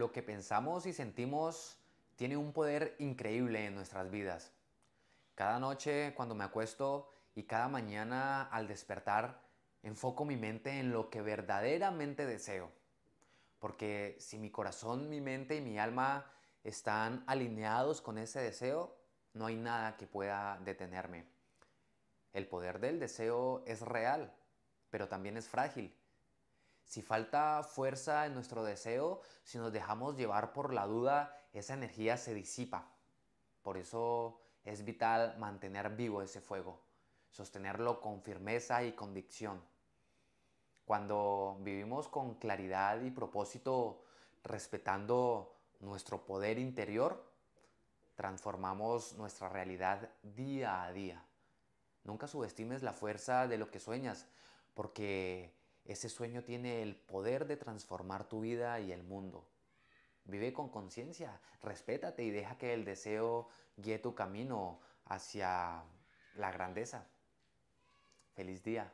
lo que pensamos y sentimos tiene un poder increíble en nuestras vidas. Cada noche cuando me acuesto y cada mañana al despertar, enfoco mi mente en lo que verdaderamente deseo. Porque si mi corazón, mi mente y mi alma están alineados con ese deseo, no hay nada que pueda detenerme. El poder del deseo es real, pero también es frágil si falta fuerza en nuestro deseo, si nos dejamos llevar por la duda, esa energía se disipa. Por eso es vital mantener vivo ese fuego, sostenerlo con firmeza y convicción. Cuando vivimos con claridad y propósito, respetando nuestro poder interior, transformamos nuestra realidad día a día. Nunca subestimes la fuerza de lo que sueñas, porque ese sueño tiene el poder de transformar tu vida y el mundo. Vive con conciencia, respétate y deja que el deseo guíe tu camino hacia la grandeza. Feliz día.